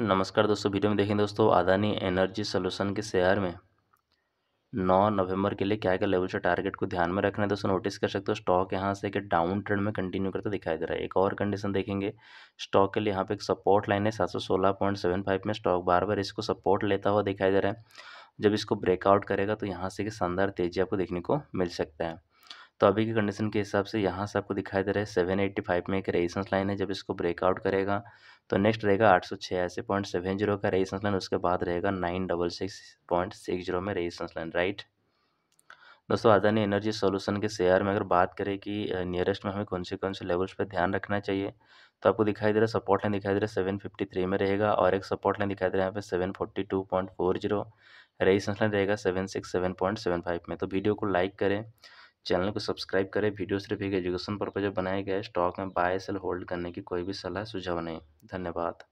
नमस्कार दोस्तों वीडियो में देखेंगे दोस्तों अदानी एनर्जी सोल्यूशन के शेयर में 9 नवंबर के लिए क्या क्या लेवल से टारगेट को ध्यान में रखना है दोस्तों नोटिस कर सकते हो स्टॉक यहाँ से एक डाउन ट्रेंड में कंटिन्यू करता दिखाई दे रहा है एक और कंडीशन देखेंगे स्टॉक के लिए यहाँ पे एक सपोर्ट लाइन है सात में स्टॉक बार बार इसको सपोर्ट लेता हुआ दिखाई दे रहा है जब इसको ब्रेकआउट करेगा तो यहाँ से कि शानदार तेजी आपको देखने को मिल सकता है तो अभी की कंडीशन के हिसाब से यहाँ से आपको दिखाई दे रहा है सेवन एट्टी फाइव में एक रेजिस्टेंस लाइन है जब इसको ब्रेकआउट करेगा तो नेक्स्ट रहेगा आठ सौ छियासी पॉइंट सेवन जीरो का रेजिस्टेंस लाइन उसके बाद रहेगा nine double six point six zero में रेजिस्टेंस लाइन राइट दोस्तों अदानी एनर्जी सोल्यूशन के शेयर में अगर बात करें कि नियरेस्ट में हमें कौन से कौन से लेवल्स पर ध्यान रखना चाहिए तो आपको दिखाई दे रहा है सपोर्ट लाइन दिखाई दे रहा है सेवन फिफ्टी थ्री में रहेगा और एक सपोर्ट लाइन दिखाई दे रहा है यहाँ पे seven forty two point four zero resistance line रहेगा seven six seven point seven five में तो वीडियो को लाइक करें चैनल को सब्सक्राइब करें वीडियो सिर्फ एक एजुकेशन पर्पज बनाया गया है स्टॉक में बाय सेल होल्ड करने की कोई भी सलाह सुझाव नहीं धन्यवाद